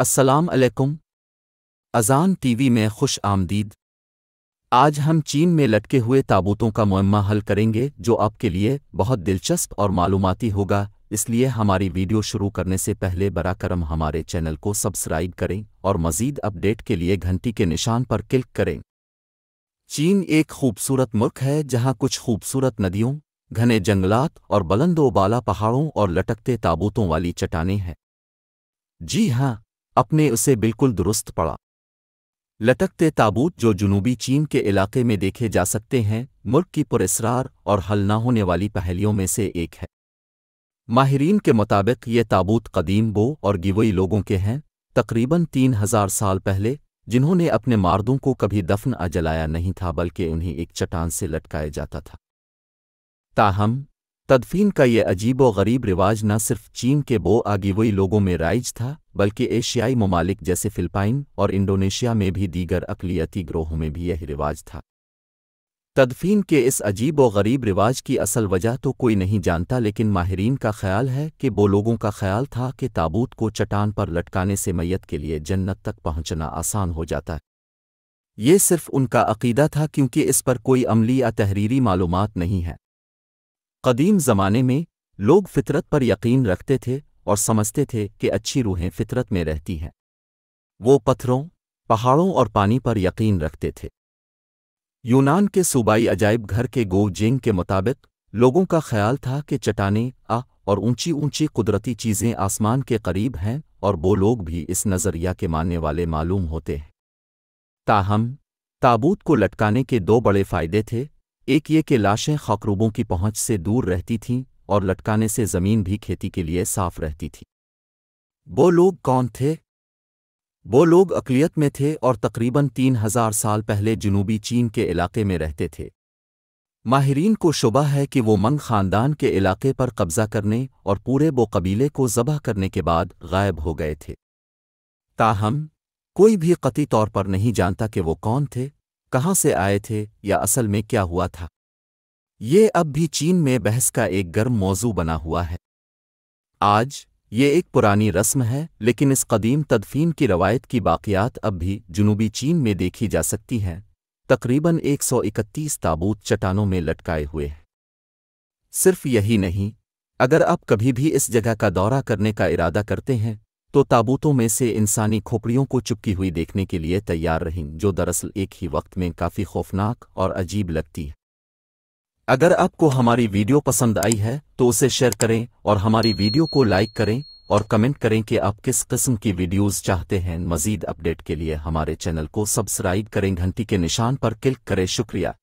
अस्सलाम अलैकुम अजान टीवी में खुश आमदीद आज हम चीन में लटके हुए ताबूतों का मुम्मा हल करेंगे जो आपके लिए बहुत दिलचस्प और मालूमती होगा इसलिए हमारी वीडियो शुरू करने से पहले बरा करम हमारे चैनल को सब्सक्राइब करें और मज़ीद अपडेट के लिए घंटी के निशान पर क्लिक करें चीन एक खूबसूरत मुल्क है जहाँ कुछ खूबसूरत नदियों घने जंगलात और बुलंदोबाला पहाड़ों और लटकते ताबूतों वाली चट्टानें हैं जी हाँ अपने उसे बिल्कुल दुरुस्त पड़ा लटकते ताबूत जो जुनूबी चीन के इलाके में देखे जा सकते हैं मुल्क की पुरस्रार और हल न होने वाली पहलियों में से एक है माहरीन के मुताबिक ये ताबूत कदीम बो और गिवई लोगों के हैं तकरीबन तीन हजार साल पहले जिन्होंने अपने मार्दों को कभी दफन अजलाया नहीं था बल्कि उन्हें एक चट्टान से लटकाया जाता था ताहम तदफीन का ये अजीब व गरीब रिवाज न सिर्फ चीन के बो आगिवई लोगों में राइज था बल्कि एशियाई ममालिक जैसे फिलिपाइन और इंडोनेशिया में भी दीगर अकलीती ग्रोहों में भी यह रिवाज था तदफीन के इस अजीब व गरीब रिवाज की असल वजह तो कोई नहीं जानता लेकिन माहरीन का ख्याल है कि वो लोगों का ख्याल था कि ताबूत को चटान पर लटकाने से मैयत के लिए जन्नत तक पहुंचना आसान हो जाता है ये सिर्फ उनका अकीदा था क्योंकि इस पर कोई अमली या तहरीरी मालूमात नहीं है कदीम ज़माने में लोग फितरत पर यकीन रखते थे और समझते थे कि अच्छी रूहें फितरत में रहती हैं वो पत्थरों पहाड़ों और पानी पर यकीन रखते थे यूनान के सूबाई अजायब घर के गोवजेंग के मुताबिक लोगों का ख्याल था कि चटाने आ और ऊंची ऊंची कुदरती चीज़ें आसमान के करीब हैं और वो लोग भी इस नज़रिया के मानने वाले मालूम होते हैं ताहम ताबूत को लटकाने के दो बड़े फ़ायदे थे एक ये कि लाशें खकरूबों की पहुंच से दूर रहती थीं और लटकाने से ज़मीन भी खेती के लिए साफ रहती थी वो लोग कौन थे वो लोग अकलियत में थे और तकरीबन तीन हजार साल पहले जनूबी चीन के इलाके में रहते थे माहरीन को शुबा है कि वो मंग खानदान के इलाके पर कब्जा करने और पूरे वो कबीले को जबह करने के बाद गायब हो गए थे ताहम कोई भी कती तौर पर नहीं जानता कि वो कौन थे कहाँ से आए थे या असल में क्या हुआ था ये अब भी चीन में बहस का एक गर्म मौजू बना हुआ है आज ये एक पुरानी रस्म है लेकिन इस कदीम तदफीन की रवायत की बाक़ियात अब भी जुनूबी चीन में देखी जा सकती हैं तकरीबन 131 ताबूत चट्टानों में लटकाए हुए हैं सिर्फ यही नहीं अगर आप कभी भी इस जगह का दौरा करने का इरादा करते हैं तो ताबूतों में से इंसानी खोपड़ियों को चुपकी हुई देखने के लिए तैयार रहीं जो दरअसल एक ही वक्त में काफ़ी खौफनाक और अजीब लगती है अगर आपको हमारी वीडियो पसंद आई है तो उसे शेयर करें और हमारी वीडियो को लाइक करें और कमेंट करें कि आप किस किस्म की वीडियोस चाहते हैं मजीद अपडेट के लिए हमारे चैनल को सब्सक्राइब करें घंटी के निशान पर क्लिक करें शुक्रिया